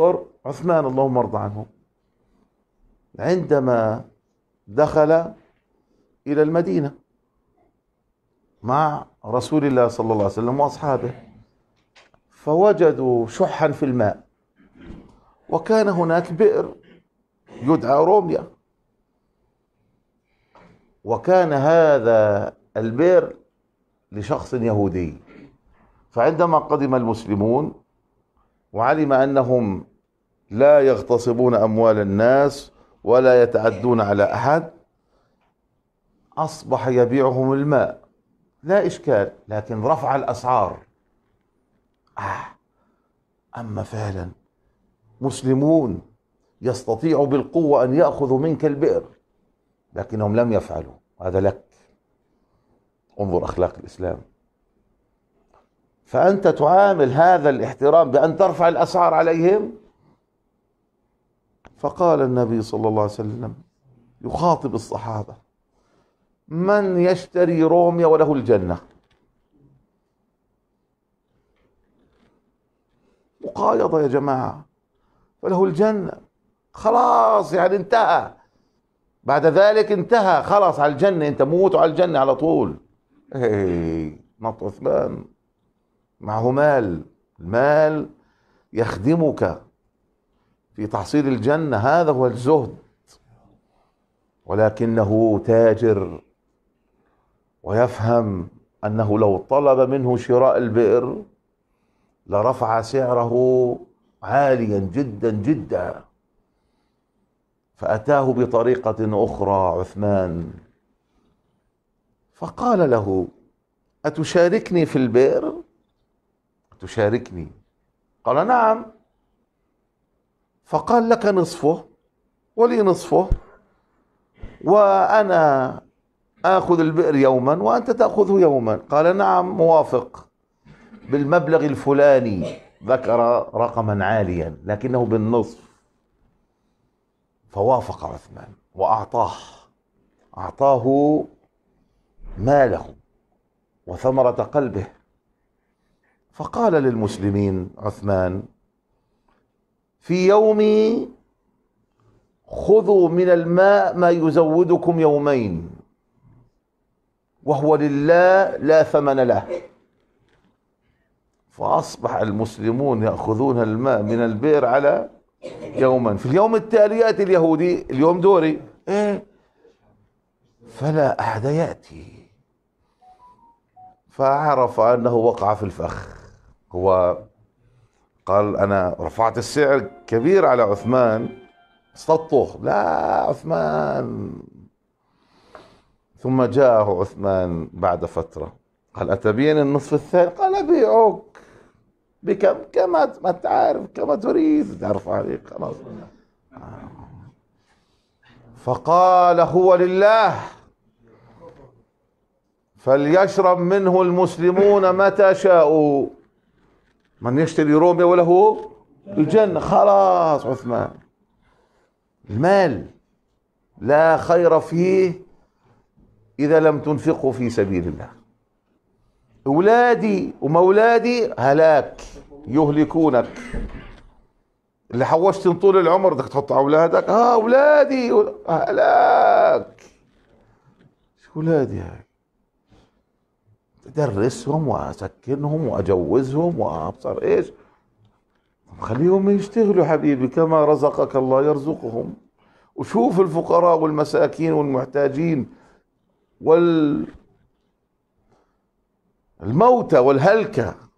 انظر عثمان اللهم ارض عنه عندما دخل إلى المدينة مع رسول الله صلى الله عليه وسلم وأصحابه فوجدوا شحا في الماء وكان هناك بئر يدعى روميا وكان هذا البئر لشخص يهودي فعندما قدم المسلمون وعلم انهم لا يغتصبون اموال الناس ولا يتعدون على احد اصبح يبيعهم الماء لا اشكال لكن رفع الاسعار آه. اما فعلا مسلمون يستطيع بالقوه ان ياخذوا منك البئر لكنهم لم يفعلوا هذا لك انظر اخلاق الاسلام فانت تعامل هذا الاحترام بان ترفع الاسعار عليهم فقال النبي صلى الله عليه وسلم يخاطب الصحابة من يشتري روميا وله الجنة مقايضة يا جماعة وله الجنة خلاص يعني انتهى بعد ذلك انتهى خلاص على الجنة انت موت على الجنة على طول إيه، نط عثمان معه مال المال يخدمك في تحصيل الجنة هذا هو الزهد ولكنه تاجر ويفهم أنه لو طلب منه شراء البئر لرفع سعره عاليا جدا جدا فأتاه بطريقة أخرى عثمان فقال له أتشاركني في البئر؟ تشاركني قال نعم فقال لك نصفه ولي نصفه وأنا آخذ البئر يوما وأنت تأخذه يوما قال نعم موافق بالمبلغ الفلاني ذكر رقما عاليا لكنه بالنصف فوافق عثمان وأعطاه أعطاه ماله وثمرة قلبه فقال للمسلمين عثمان في يومي خذوا من الماء ما يزودكم يومين وهو لله لا ثمن له فأصبح المسلمون يأخذون الماء من البئر على يوما في اليوم التالي يأتي اليهودي اليوم دوري إيه فلا أحد يأتي فعرف أنه وقع في الفخ هو قال أنا رفعت السعر كبير على عثمان استطخ لا عثمان ثم جاءه عثمان بعد فترة قال اتبيعني النصف الثاني قال أبيعك بكم كما ما تعرف كما تريد تعرف عليك خلاص فقال هو لله فليشرب منه المسلمون متى شاءوا من يشتري روميا وله الجنة خلاص عثمان المال لا خير فيه إذا لم تنفقه في سبيل الله أولادي ومولادي هلاك يهلكونك اللي حوشت طول العمر بدك تحط على أولادك آه أولادي هلاك شو أولادي هاي ادرسهم واسكنهم واجوزهم وابصر ايش خليهم يشتغلوا حبيبي كما رزقك الله يرزقهم وشوف الفقراء والمساكين والمحتاجين وال الموتى والهلكه